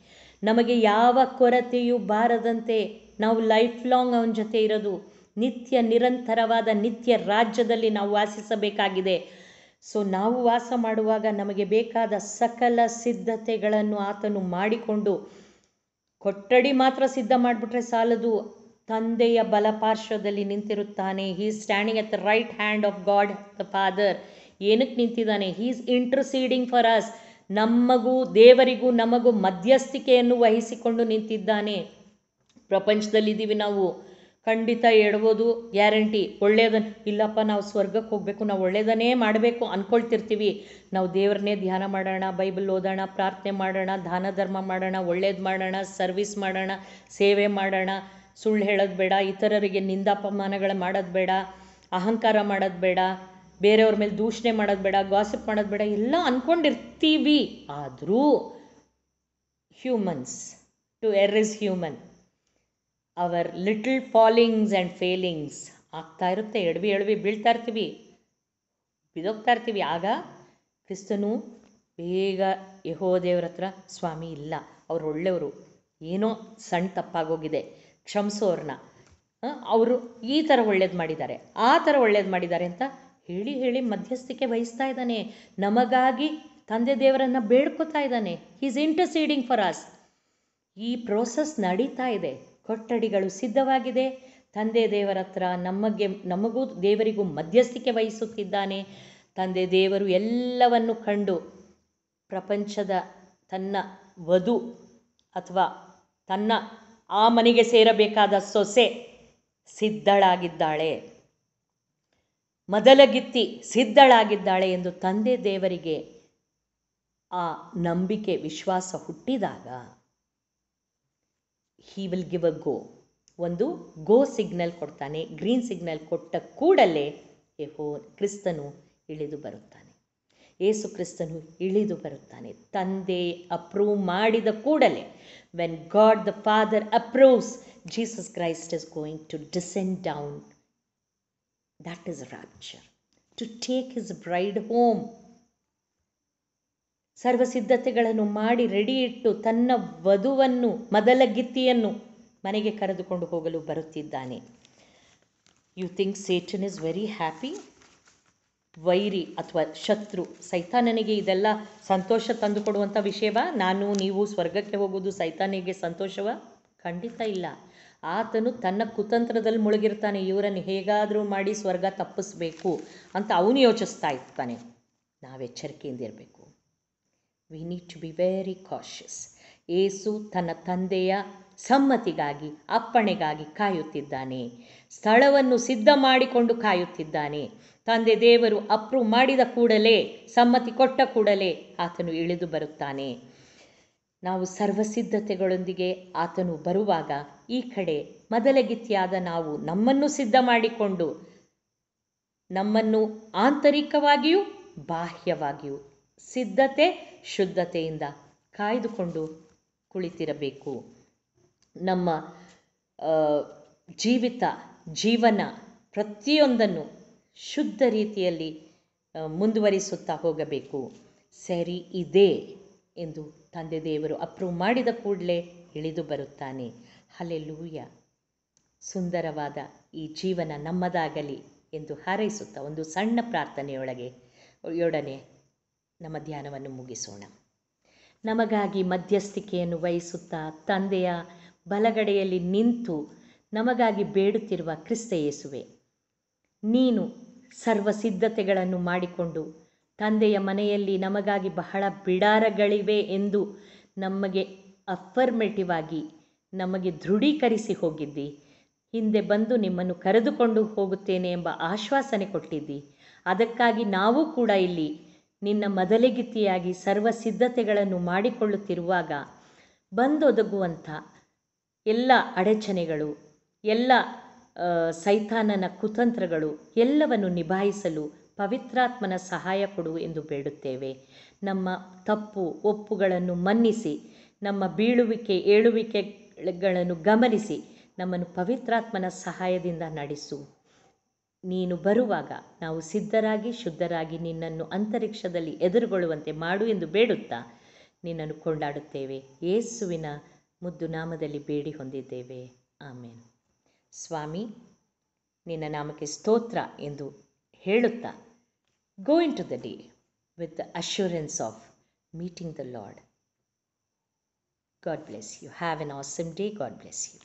ನಮಗೆ ಯಾವ ಕೊರತೆಯೂ ಬಾರದಂತೆ ನಾವು ಲೈಫ್ ಲಾಂಗ್ ಅವನ ಜೊತೆ ಇರೋದು ನಿತ್ಯ ನಿರಂತರವಾದ ನಿತ್ಯ ರಾಜ್ಯದಲ್ಲಿ ನಾವು ವಾಸಿಸಬೇಕಾಗಿದೆ ಸೊ ನಾವು ವಾಸ ಮಾಡುವಾಗ ನಮಗೆ ಬೇಕಾದ ಸಕಲ ಸಿದ್ಧತೆಗಳನ್ನು ಆತನು ಮಾಡಿಕೊಂಡು ಕೊಠಡಿ ಮಾತ್ರ ಸಿದ್ಧ ಮಾಡಿಬಿಟ್ರೆ ಸಾಲದು ತಂದೆಯ ಬಲಪಾರ್ಶ್ವದಲ್ಲಿ ನಿಂತಿರುತ್ತಾನೆ he standing at the right hand of God the father ಏನಕ್ಕೆ ನಿಂತಿದ್ದಾನೆ he is interceding for us ನಮಗೂ ದೇವರಿಗೂ ನಮಗೂ ಮಧ್ಯಸ್ಥಿಕೆಯನ್ನು ವಹಿಸಿಕೊಂಡು ನಿಂತಿದ್ದಾನೆ ಪ್ರಪಂಚದಲ್ಲಿದ್ದೀವಿ ನಾವು ಖಂಡಿತ ಹೇಳ್ಬೋದು ಗ್ಯಾರಂಟಿ ಒಳ್ಳೆಯದ ಇಲ್ಲಪ್ಪ ನಾವು ಸ್ವರ್ಗಕ್ಕೆ ಹೋಗಬೇಕು ನಾವು ಒಳ್ಳೆಯದನ್ನೇ ಮಾಡಬೇಕು ಅಂದ್ಕೊಳ್ತಿರ್ತೀವಿ ನಾವು ದೇವರನ್ನೇ ಧ್ಯಾನ ಮಾಡೋಣ ಬೈಬಲ್ ಓದೋಣ ಪ್ರಾರ್ಥನೆ ಮಾಡೋಣ ದಾನ ಧರ್ಮ ಮಾಡೋಣ ಒಳ್ಳೇದು ಮಾಡೋಣ ಸರ್ವಿಸ್ ಮಾಡೋಣ ಸೇವೆ ಮಾಡೋಣ ಸುಳ್ಳು ಹೇಳೋದು ಬೇಡ ಇತರರಿಗೆ ನಿಂದಾಪಮಾನಗಳು ಮಾಡೋದು ಬೇಡ ಅಹಂಕಾರ ಮಾಡೋದು ಬೇಡ ಬೇರೆಯವ್ರ ಮೇಲೆ ದೂಷಣೆ ಮಾಡೋದು ಬೇಡ ಗಾಸಪ್ ಮಾಡೋದು ಬೇಡ ಎಲ್ಲ ಅಂದ್ಕೊಂಡಿರ್ತೀವಿ ಆದರೂ humans to err is human our little fallings and failings ಆಗ್ತಾ ಇರುತ್ತೆ ಎಡವಿ ಎಡವಿ ಬೀಳ್ತಾ ಇರ್ತೀವಿ ಬಿದೋಗ್ತಾ ಇರ್ತೀವಿ ಆಗ ಕ್ರಿಸ್ತನು ಬೇಗ ಯಹೋ ದೇವ್ರ ಹತ್ರ ಸ್ವಾಮಿ ಇಲ್ಲ ಅವ್ರು ಒಳ್ಳೆಯವರು ಏನೋ ಸಣ್ಣ ತಪ್ಪಾಗೋಗಿದೆ ಕ್ಷಮಿಸೋರನ್ನ ಅವರು ಈ ಥರ ಒಳ್ಳೇದು ಮಾಡಿದ್ದಾರೆ ಆ ಥರ ಒಳ್ಳೇದು ಮಾಡಿದ್ದಾರೆ ಅಂತ ಹೇಳಿ ಹೇಳಿ ಮಧ್ಯಸ್ಥಿಕೆ ವಹಿಸ್ತಾ ಇದ್ದಾನೆ ನಮಗಾಗಿ ತಂದೆ ದೇವರನ್ನು ಬೇಡ್ಕೋತಾ ಇದ್ದಾನೆ ಈಸ್ ಇಂಟರ್ಸೀಡಿಂಗ್ ಫಾರ್ ಅಸ್ ಈ ಪ್ರೋಸೆಸ್ ನಡೀತಾ ಇದೆ ಕೊಠಡಿಗಳು ಸಿದ್ಧವಾಗಿದೆ ತಂದೆ ದೇವರ ಹತ್ರ ನಮಗೆ ನಮಗೂ ದೇವರಿಗೂ ಮಧ್ಯಸ್ಥಿಕೆ ವಹಿಸುತ್ತಿದ್ದಾನೆ ತಂದೆ ದೇವರು ಎಲ್ಲವನ್ನು ಕಂಡು ಪ್ರಪಂಚದ ತನ್ನ ವಧು ಅಥವಾ ತನ್ನ ಆ ಮನೆಗೆ ಸೇರಬೇಕಾದ ಸೊಸೆ ಸಿದ್ಧಳಾಗಿದ್ದಾಳೆ ಮದಲಗಿತ್ತಿ ಸಿದ್ಧಳಾಗಿದ್ದಾಳೆ ಎಂದು ತಂದೆ ದೇವರಿಗೆ ಆ ನಂಬಿಕೆ ವಿಶ್ವಾಸ ಹುಟ್ಟಿದಾಗ he will give a go ಒಂದು ಗೋ ಸಿಗ್ನಲ್ ಕೊಡ್ತಾನೆ ಗ್ರೀನ್ ಸಿಗ್ನಲ್ ಕೊಟ್ಟ ಕೂಡಲೇ ಯಹೋ ಕ್ರಿಸ್ತನು ಇಳಿದು ಬರುತ್ತಾನೆ ಏಸು ಕ್ರಿಸ್ತನು ಇಳಿದು ಬರುತ್ತಾನೆ ತಂದೆ ಅಪ್ರೂವ್ ಮಾಡಿದ ಕೂಡಲೇ when God the father approves Jesus Christ is going to descend down That is rapture. To take his bride home. ಸರ್ವ ಸಿದ್ಧತೆಗಳನ್ನು ಮಾಡಿ ರೆಡಿ ಇಟ್ಟು ತನ್ನ ವಧುವನ್ನು ಮೊದಲ ಗಿತ್ತಿಯನ್ನು ಮನೆಗೆ ಕರೆದುಕೊಂಡು ಹೋಗಲು ಬರುತ್ತಿದ್ದಾನೆ you think Satan is very happy ವೈರಿ ಅಥವಾ ಶತ್ರು ಸೈತಾನನಿಗೆ ಇದೆಲ್ಲ ಸಂತೋಷ ತಂದುಕೊಡುವಂಥ ವಿಷಯವ ನಾನು ನೀವು ಸ್ವರ್ಗಕ್ಕೆ ಹೋಗುವುದು ಸೈತಾನಿಗೆ ಸಂತೋಷವ ಖಂಡಿತ ಇಲ್ಲ ಆತನು ತನ್ನ ಕುತಂತ್ರದಲ್ಲಿ ಮುಳುಗಿರ್ತಾನೆ ಇವರನ್ನು ಹೇಗಾದರೂ ಮಾಡಿ ಸ್ವರ್ಗ ತಪ್ಪಿಸ್ಬೇಕು ಅಂತ ಅವನು ಯೋಚಿಸ್ತಾ ಇರ್ತಾನೆ ನಾವು ಎಚ್ಚರಿಕೆಯಿಂದ ಇರಬೇಕು we need to be very cautious ಏಸು ತನ್ನ ತಂದೆಯ ಸಮ್ಮತಿಗಾಗಿ ಅಪ್ಪಣೆಗಾಗಿ ಕಾಯುತ್ತಿದ್ದಾನೆ ಸ್ಥಳವನ್ನು ಸಿದ್ಧ ಮಾಡಿಕೊಂಡು ಕಾಯುತ್ತಿದ್ದಾನೆ ತಂದೆ ದೇವರು ಅಪ್ರೂವ್ ಮಾಡಿದ ಕೂಡಲೇ ಸಮ್ಮತಿ ಕೊಟ್ಟ ಕೂಡಲೇ ಆತನು ಇಳಿದು ಬರುತ್ತಾನೆ ನಾವು ಸರ್ವಸಿದ್ಧತೆಗಳೊಂದಿಗೆ ಆತನು ಬರುವಾಗ ಈ ಕಡೆ ಮೊದಲಗಿತಿಯಾದ ನಾವು ನಮ್ಮನ್ನು ಸಿದ್ಧ ಮಾಡಿಕೊಂಡು ನಮ್ಮನ್ನು ಆಂತರಿಕವಾಗಿಯೂ ಬಾಹ್ಯವಾಗಿಯೂ ಸಿದ್ಧತೆ ಶುದ್ಧತೆಯಿಂದ ಕಾಯ್ದುಕೊಂಡು ಕುಳಿತಿರಬೇಕು ನಮ್ಮ ಜೀವಿತ ಜೀವನ ಪ್ರತಿಯೊಂದನ್ನು ಶುದ್ಧ ರೀತಿಯಲ್ಲಿ ಮುಂದುವರಿಸುತ್ತಾ ಹೋಗಬೇಕು ಸರಿ ಇದೆ ಎಂದು ತಂದೆ ದೇವರು ಅಪ್ರೂವ್ ಮಾಡಿದ ಕೂಡಲೇ ಇಳಿದು ಬರುತ್ತಾನೆ ಹಲೆಲೂಯ ಸುಂದರವಾದ ಈ ಜೀವನ ನಮ್ಮದಾಗಲಿ ಎಂದು ಹಾರೈಸುತ್ತಾ ಒಂದು ಸಣ್ಣ ಪ್ರಾರ್ಥನೆಯೊಳಗೆ ಯೊಡನೆ ನಮ್ಮ ಧ್ಯಾನವನ್ನು ಮುಗಿಸೋಣ ನಮಗಾಗಿ ಮಧ್ಯಸ್ಥಿಕೆಯನ್ನು ವಹಿಸುತ್ತಾ ತಂದೆಯ ಬಲಗಡೆಯಲ್ಲಿ ನಿಂತು ನಮಗಾಗಿ ಬೇಡುತ್ತಿರುವ ಕ್ರಿಸ್ತ ಯೇಸುವೆ ನೀನು ಸರ್ವ ಸಿದ್ಧತೆಗಳನ್ನು ಮಾಡಿಕೊಂಡು ತಂದೆಯ ಮನೆಯಲ್ಲಿ ನಮಗಾಗಿ ಬಹಳ ಬಿಡಾರಗಳಿವೆ ಎಂದು ನಮಗೆ ಅಫರ್ಮೇಟಿವ್ ಆಗಿ ನಮಗೆ ದೃಢೀಕರಿಸಿ ಹೋಗಿದ್ದಿ ಹಿಂದೆ ಬಂದು ನಿಮ್ಮನ್ನು ಕರೆದುಕೊಂಡು ಹೋಗುತ್ತೇನೆ ಎಂಬ ಆಶ್ವಾಸನೆ ಕೊಟ್ಟಿದ್ದಿ ಅದಕ್ಕಾಗಿ ನಾವು ಕೂಡ ಇಲ್ಲಿ ನಿನ್ನ ಮೊದಲಿಗಿತ್ತಿಯಾಗಿ ಸರ್ವ ಸಿದ್ಧತೆಗಳನ್ನು ಮಾಡಿಕೊಳ್ಳುತ್ತಿರುವಾಗ ಬಂದೊದಗುವಂಥ ಎಲ್ಲ ಅಡಚಣೆಗಳು ಎಲ್ಲ ಸೈತಾನನ ಕುತಂತ್ರಗಳು ಎಲ್ಲವನ್ನು ನಿಭಾಯಿಸಲು ಪವಿತ್ರಾತ್ಮನ ಸಹಾಯ ಕೊಡು ಎಂದು ಬೇಡುತ್ತೇವೆ ನಮ್ಮ ತಪ್ಪು ಒಪ್ಪುಗಳನ್ನು ಮನ್ನಿಸಿ ನಮ್ಮ ಬೀಳುವಿಕೆ ಏಳುವಿಕೆಗಳನ್ನು ಗಮನಿಸಿ ನಮ್ಮನ್ನು ಪವಿತ್ರಾತ್ಮನ ಸಹಾಯದಿಂದ ನಡೆಸು ನೀನು ಬರುವಾಗ ನಾವು ಸಿದ್ಧರಾಗಿ ಶುದ್ಧರಾಗಿ ನಿನ್ನನ್ನು ಅಂತರಿಕ್ಷದಲ್ಲಿ ಎದುರುಗೊಳ್ಳುವಂತೆ ಮಾಡು ಎಂದು ಬೇಡುತ್ತಾ ನಿನ್ನನ್ನು ಕೊಂಡಾಡುತ್ತೇವೆ ಯೇಸುವಿನ ಮುದ್ದು ನಾಮದಲ್ಲಿ ಬೇಡಿ ಹೊಂದಿದ್ದೇವೆ ಆಮೇನ್ ಸ್ವಾಮಿ ನಿನ್ನ ನಾಮಕ್ಕೆ ಸ್ತೋತ್ರ ಎಂದು ಹೇಳುತ್ತಾ go into the day with the assurance of meeting the Lord God bless you. Have an awesome day. God bless you.